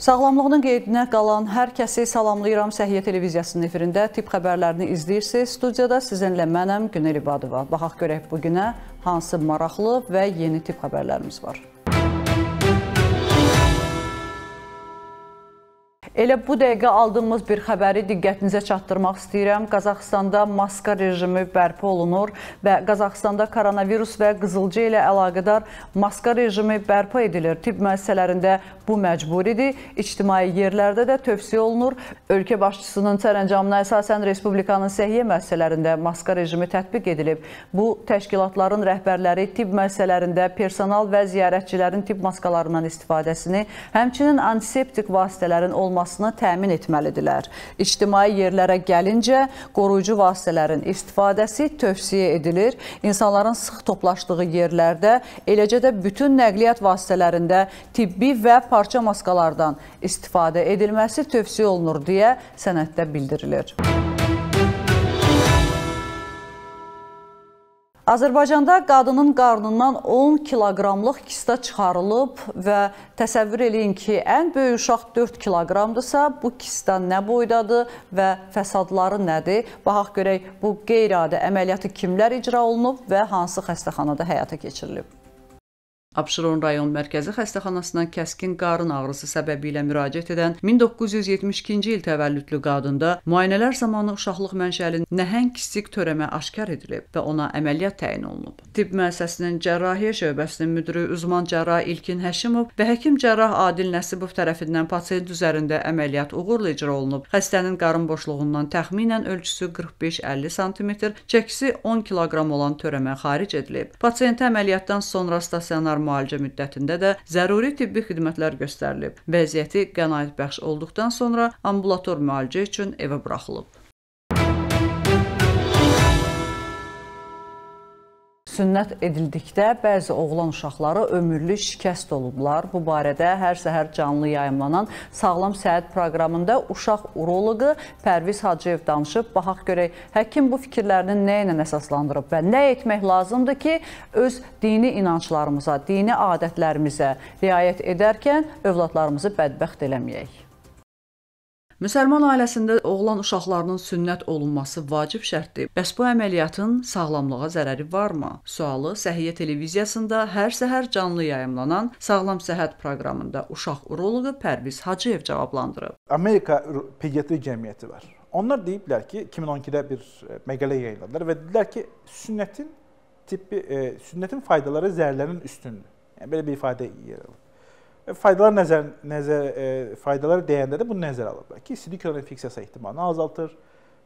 Sağlamlığının qeydinə qalan hər kəsi salamlayıram Səhiyyə televiziyasının efirində tibb xəbərlərini izləyirsiniz. Studiyada sizinlə mənəm Günel İbadova. Baxaq görək bu günə hansı maraqlı və yeni tibb xəbərlərimiz var. Elə bu dəqiqə aldığımız bir xəbəri diqqətinizə çatdırmaq istəyirəm. Qazaxstanda maska rejimi bərpa olunur və Qazaxstanda koronavirus və qızılcı ilə əlaqədar maska rejimi bərpa edilir. Tibb müəssisələrində Bu məcburidir. İctimai yerlərdə də tövsiyə olunur. Ölkə başçısının sərəncamına əsasən Respublikanın səhiyyə müəssisələrində maska rejimi tətbiq edilib. Bu, təşkilatların rəhbərləri tibb müəssisələrində personal və ziyarətçilərin tibb maskalarından istifadəsini, həmçinin antiseptik vasitələrin olmasını təmin etməlidirlər. İctimai yerlərə gəlincə, qoruyucu vasitələrin istifadəsi tövsiyə edilir. İnsanların sıx toplaşdığı yerlərdə, eləcə də bütün nəqliyyat vasitələrində tibbi və partiyalarında parça maskalardan istifadə edilməsi tövsiyə olunur deyə sənəddə bildirilir. Azərbaycanda qadının qarnından 10 kiloqramlıq kista çıxarılıb və təsəvvür eləyin ki, ən böyük uşaq 4 kiloqramdırsa, bu kista nə boydadır və fəsadları nədir? Baxaq görək bu qeyri-adi əməliyyatı kimlər icra olunub və hansı xəstəxanada həyata keçirilib? Abşeron rayon mərkəzi xəstəxanasından kəskin qarın ağrısı səbəbilə müraciət edən 1972-ci il təvəllüdlü qadında müayinələr zamanı uşaqlıq mənşəli nəhəng kiçik törəmə aşkar edilib və ona əməliyyat təyin olunub. Tibb müəssisəsinin cərrahiyyə şöbəsinin müdiri uzman cərrah İlkin Həşimov və həkim cərrah Adil Nəsibov tərəfindən pasiyent üzərində əməliyyat uğurla icra olunub. Xəstənin qarın boşluğundan təxminən ölçüsü 45-50 sm, çəkisi 10 kq olan törəmə xaric edilib. Pasiyentə əməliyyatdan sonra stasionar müalicə müddətində də zəruri tibbi xidmətlər göstərilib. Vəziyyəti qənaətbəxş olduqdan sonra ambulator müalicə üçün evə buraxılıb. sünnət edildikdə bəzi oğlan uşaqları ömürlük şikəst olublar. Bu barədə hər səhər canlı yayımlanan Sağlam Səhət proqramında uşaq uroloqu Pərviz Hacıyev danışıb. Baxaq görək, həkim bu fikirlərini nə ilə əsaslandırıb və nə etmək lazımdır ki, öz dini inanclarımıza, dini adətlərimizə riayət edərkən övladlarımızı bədbəxt eləməyək? Müsəlman ailəsində oğlan uşaqlarının sünnət olunması vacib şərtdir. Bəs bu əməliyyatın sağlamlığa zərəri varmı? Sualı Səhiyyə televiziyasında hər səhər canlı yayımlanan Sağlam Səhhət proqramında uşaq uroloqu Pərviz Hacıyev cavablandırıb. Amerika pediatri cəmiyyəti var. Onlar deyiblər ki, 2012-də bir e, məqalə yayınladılar və dedilər ki, sünnətin tipi e, sünnətin faydaları zərərlərinin üstündür. Yəni belə bir ifadə yer alır faydalar nəzər, nəzər e, faydaları deyəndə də bunu nəzərə alırlar ki, silikon infeksiyası ehtimalını azaltır.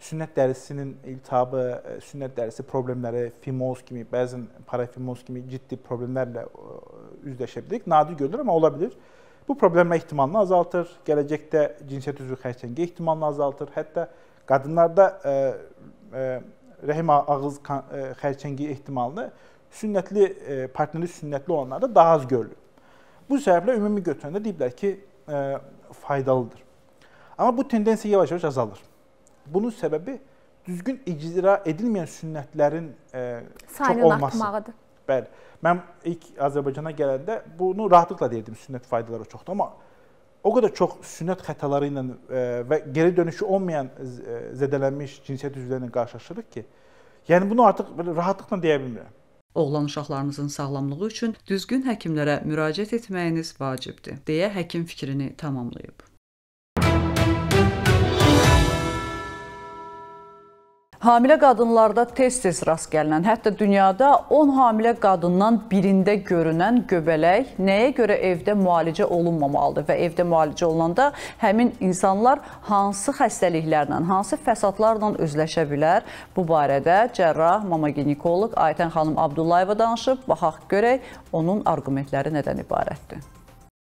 Sünnət dərisinin iltihabı, e, sünnət dərisi problemləri, fimoz kimi, bəzən parafimoz kimi ciddi problemlərlə e, üzləşə bilərik. Nadir görünür amma ola bilər. Bu problemə ehtimalını azaltır. Gələcəkdə cinsiyyət üzvü xərçəngi ehtimalını azaltır. Hətta qadınlarda e, e, rəhim ağız e, xərçəngi ehtimalını sünnətli e, partneri sünnətli olanlarda daha az görülür. Bu səbəblə ümumi götürəndə deyiblər ki, ə, e, faydalıdır. Amma bu tendensiya yavaş-yavaş azalır. Bunun səbəbi düzgün icra edilməyən sünnətlərin ə, e, sayının artmağıdır. Bəli. Mən ilk Azərbaycana gələndə bunu rahatlıqla deyirdim, sünnət faydaları çoxdur, amma o qədər çox sünnət xətaları ilə e, və geri dönüşü olmayan zədələnmiş cinsiyyət üzvləri ilə qarşılaşırıq ki, yəni bunu artıq belə rahatlıqla deyə bilmirəm. Oğlan uşaqlarınızın sağlamlığı üçün düzgün həkimlərə müraciət etməyiniz vacibdir, deyə həkim fikrini tamamlayıb. Hamilə qadınlarda tez-tez rast gəlinən, hətta dünyada 10 hamilə qadından birində görünən göbələk nəyə görə evdə müalicə olunmamalıdır və evdə müalicə olunanda həmin insanlar hansı xəstəliklərlə, hansı fəsadlarla özləşə bilər? Bu barədə cərrah, mamaginikolog Aytən xanım Abdullayeva danışıb. Baxaq görək onun arqumentləri nədən ibarətdir.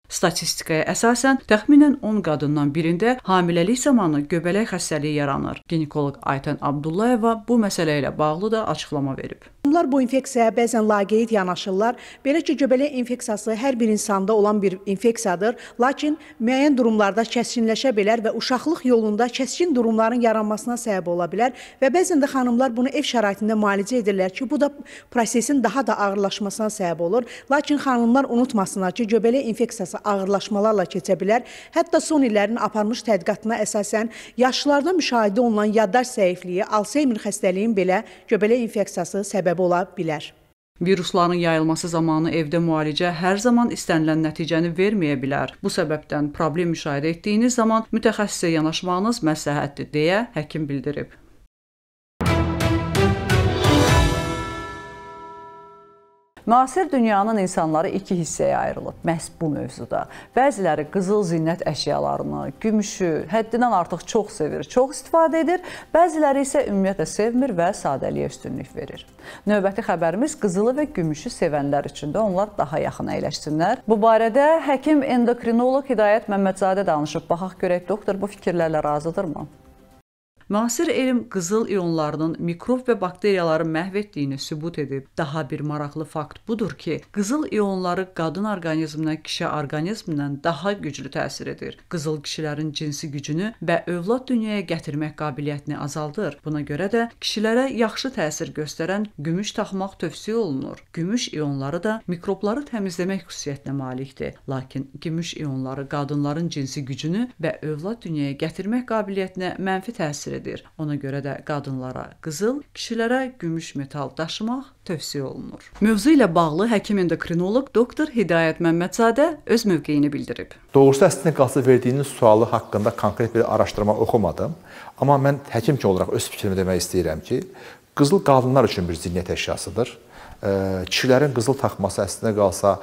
Statistikaya əsasən təxminən 10 qadından birində hamiləlik zamanı göbələk xəstəliyi yaranır. Ginekoloq Aytən Abdullayeva bu məsələ ilə bağlı da açıqlama verib. Onlar bu infeksiyaya bəzən laqeyd yanaşırlar. Belə ki, göbələk infeksiyası hər bir insanda olan bir infeksiyadır, lakin müəyyən durumlarda kəskinləşə bilər və uşaqlıq yolunda kəskin durumların yaranmasına səbəb ola bilər və bəzən də xanımlar bunu ev şəraitində müalicə edirlər ki, bu da prosesin daha da ağırlaşmasına səbəb olur. Lakin xanımlar unutmasınlar ki, göbələk infeksiyası ağırlaşmalarla keçə bilər. Hətta son illərin aparmış tədqiqatına əsasən yaşlılarda müşahidə olunan yaddaş zəifliyi Alzheimer xəstəliyin belə göbələk infeksiyası səbəbi ola bilər. Virusların yayılması zamanı evdə müalicə hər zaman istənilən nəticəni verməyə bilər. Bu səbəbdən problem müşahidə etdiyiniz zaman mütəxəssisə yanaşmağınız məsləhətdir deyə həkim bildirib. Müasir dünyanın insanları iki hissəyə ayrılıb məhz bu mövzuda. Bəziləri qızıl zinət əşyalarını, gümüşü həddindən artıq çox sevir, çox istifadə edir. Bəziləri isə ümumiyyətlə sevmir və sadəliyə üstünlük verir. Növbəti xəbərimiz qızılı və gümüşü sevənlər üçün də onlar daha yaxın əyləşsinlər. Bu barədə həkim endokrinoloq Hidayət Məmmədzadə danışıb. Baxaq görək doktor bu fikirlərlə razıdırmı? Müasir elm qızıl ionlarının mikrob və bakteriyaları məhv etdiyini sübut edib. Daha bir maraqlı fakt budur ki, qızıl ionları qadın orqanizminə kişi orqanizmindən daha güclü təsir edir. Qızıl kişilərin cinsi gücünü və övlad dünyaya gətirmək qabiliyyətini azaldır. Buna görə də kişilərə yaxşı təsir göstərən gümüş taxmaq tövsiyə olunur. Gümüş ionları da mikrobları təmizləmək xüsusiyyətinə malikdir. Lakin gümüş ionları qadınların cinsi gücünü və övlad dünyaya gətirmək qabiliyyətinə mənfi təsir edir edilir. Ona görə də qadınlara qızıl, kişilərə gümüş metal daşımaq tövsiyə olunur. Mövzu ilə bağlı həkim endokrinoloq doktor Hidayət Məmmədzadə öz mövqeyini bildirib. Doğrusu əslində qazı verdiyiniz sualı haqqında konkret bir araşdırma oxumadım, amma mən həkim ki olaraq öz fikrimi demək istəyirəm ki, qızıl qadınlar üçün bir zilniyyət əşyasıdır kişilərin qızıl taxması əslində qalsa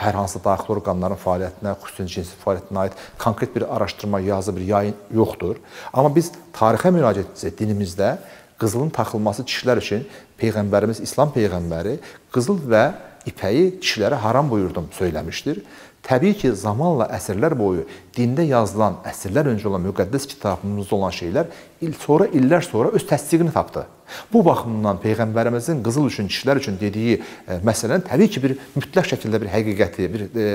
hər hansı daxili orqanların fəaliyyətinə, xüsusən cinsi fəaliyyətinə aid konkret bir araşdırma, yazı, bir yayın yoxdur. Amma biz tarixə müraciət etsək, dinimizdə qızılın taxılması kişilər üçün peyğəmbərimiz İslam peyğəmbəri qızıl və ipəyi kişilərə haram buyurdum söyləmişdir Təbii ki, zamanla əsrlər boyu dində yazılan, əsrlər öncə olan müqəddəs kitabımızda olan şeylər il sonra illər sonra öz təsdiqini tapdı. Bu baxımdan peyğəmbərimizin qızıl üçün kişilər üçün dediyi e, məsələnin təbii ki, bir mütləq şəkildə bir həqiqəti, bir e,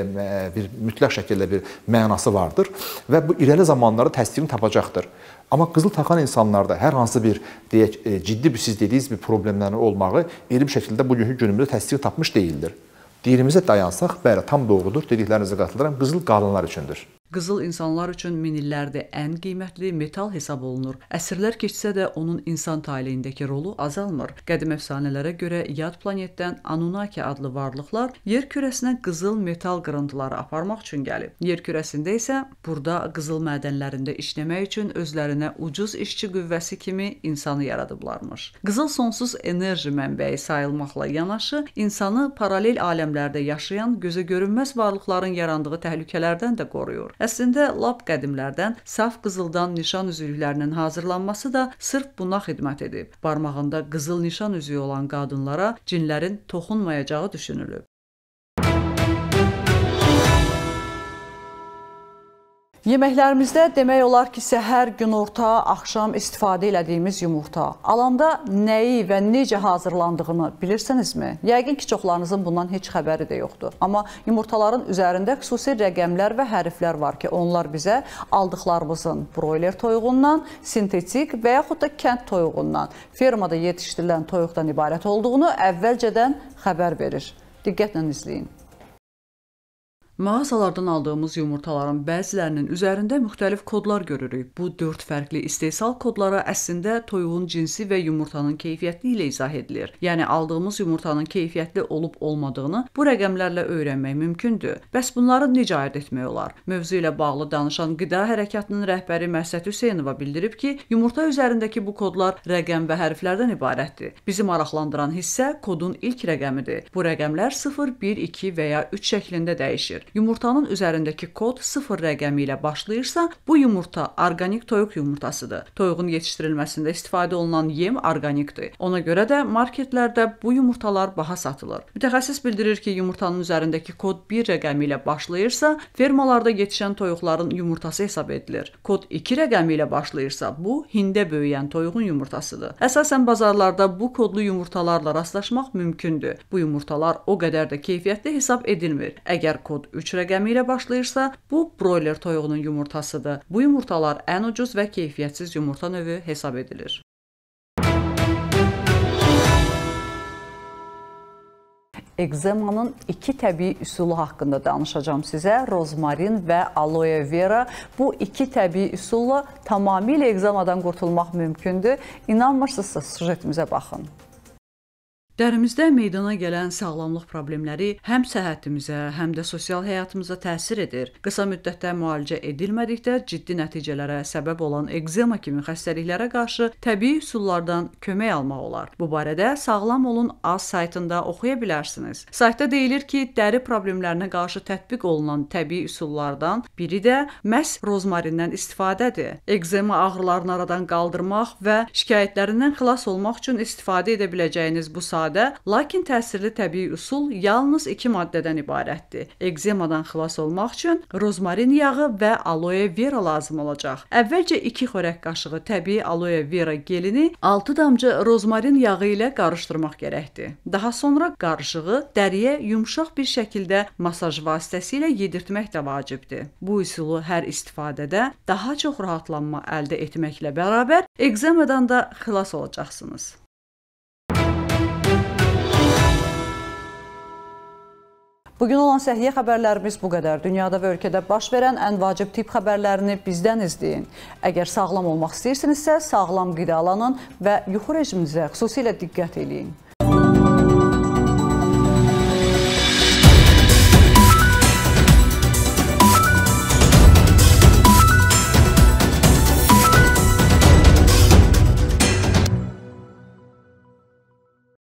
bir mütləq şəkildə bir mənası vardır və bu irəli zamanlarda təsdiqini tapacaqdır. Amma qızıl taxan insanlarda hər hansı bir deyək e, ciddi bir siz dediyiniz bir problemlərin olmağı elə bir şəkildə bugünkü günümüzdə təsdiq tapmış deyildir. Dilimizə dayansaq, bəli, tam doğrudur, dediklərinizə qatılıram, qızıl qadınlar üçündür. Qızıl insanlar üçün min illərdir ən qiymətli metal hesab olunur. Əsrlər keçsə də onun insan taleyindəki rolu azalmır. Qədim əfsanələrə görə yad planetdən Anunnaki adlı varlıqlar yer kürəsinə qızıl metal qırıntıları aparmaq üçün gəlib. Yer kürəsində isə burada qızıl mədənlərində işləmək üçün özlərinə ucuz işçi qüvvəsi kimi insanı yaradıblarmış. Qızıl sonsuz enerji mənbəyi sayılmaqla yanaşı insanı paralel aləmlərdə yaşayan gözə görünməz varlıqların yarandığı təhlükələrdən də qoruyur. Əslində lap qədimlərdən saf qızıldan nişan üzüklərinin hazırlanması da sırf buna xidmət edib. Barmağında qızıl nişan üzüyü olan qadınlara cinlərin toxunmayacağı düşünülüb. Yeməklərimizdə demək olar ki, səhər, günorta, axşam istifadə elədiyimiz yumurta alanda nəyi və necə hazırlandığını bilirsinizmi? Yəqin ki, çoxlarınızın bundan heç xəbəri də yoxdur. Amma yumurtaların üzərində xüsusi rəqəmlər və hərflər var ki, onlar bizə aldıqlarımızın broiler toyuğundan, sintetik və yaxud da kənd toyuğundan, fermada yetişdirilən toyuqdan ibarət olduğunu əvvəlcədən xəbər verir. Diqqətlə izləyin. Mağazalardan aldığımız yumurtaların bəzilərinin üzərində müxtəlif kodlar görürük. Bu 4 fərqli istehsal kodları əslində toyuğun cinsi və yumurtanın keyfiyyəti ilə izah edilir. Yəni aldığımız yumurtanın keyfiyyətli olub olmadığını bu rəqəmlərlə öyrənmək mümkündür. Bəs bunları necə ayırd etmək olar? Mövzu ilə bağlı danışan Qida Hərəkatının rəhbəri Məhsət Hüseynova bildirib ki, yumurta üzərindəki bu kodlar rəqəm və hərflərdən ibarətdir. Bizi maraqlandıran hissə kodun ilk rəqəmidir. Bu rəqəmlər 0, 1, 2 və ya 3 şəklində dəyişir. Yumurtanın üzərindəki kod 0 rəqəmi ilə başlayırsa, bu yumurta orqanik toyuq yumurtasıdır. Toyuğun yetişdirilməsində istifadə olunan yem orqanikdir. Ona görə də marketlərdə bu yumurtalar baha satılır. Mütəxəssis bildirir ki, yumurtanın üzərindəki kod 1 rəqəmi ilə başlayırsa, fermalarda yetişən toyuqların yumurtası hesab edilir. Kod 2 rəqəmi ilə başlayırsa, bu hində böyüyən toyuğun yumurtasıdır. Əsasən bazarlarda bu kodlu yumurtalarla rastlaşmaq mümkündür. Bu yumurtalar o qədər də keyfiyyətli hesab edilmir. Əgər kod 3 3 rəqəmi ilə başlayırsa, bu broiler toyuğunun yumurtasıdır. Bu yumurtalar ən ucuz və keyfiyyətsiz yumurta növü hesab edilir. ekzemanın iki təbii üsulu haqqında danışacağam sizə. Rozmarin və aloe vera. Bu iki təbii üsulla tamamilə ekzemadan qurtulmaq mümkündür. İnanmırsınızsa, sujetimizə baxın. Dərimizdə meydana gələn sağlamlıq problemləri həm səhhətimizə, həm də sosial həyatımıza təsir edir. Qısa müddətdə müalicə edilmədikdə ciddi nəticələrə səbəb olan ekzema kimi xəstəliklərə qarşı təbii üsullardan kömək almaq olar. Bu barədə Sağlam olun az saytında oxuya bilərsiniz. Saytda deyilir ki, dəri problemlərinə qarşı tətbiq olunan təbii üsullardan biri də məhz rozmarindən istifadədir. Ekzema ağrılarını aradan qaldırmaq və şikayətlərindən xilas olmaq üçün istifadə edə biləcəyiniz bu sadə sadə, lakin təsirli təbii üsul yalnız 2 maddədən ibarətdir. Ekzemadan xilas olmaq üçün rozmarin yağı və aloe vera lazım olacaq. Əvvəlcə 2 xörək qaşığı təbii aloe vera gelini 6 damcı rozmarin yağı ilə qarışdırmaq gərəkdir. Daha sonra qarışığı dəriyə yumşaq bir şəkildə masaj vasitəsilə yedirtmək də vacibdir. Bu üsulu hər istifadədə daha çox rahatlanma əldə etməklə bərabər ekzemadan da xilas olacaqsınız. Bugün olan səhiyyə xəbərlərimiz bu qədər. Dünyada və ölkədə baş verən ən vacib tibb xəbərlərini bizdən izləyin. Əgər sağlam olmaq istəyirsinizsə, sağlam qidalanın və yuxu rejiminizə xüsusilə diqqət eləyin.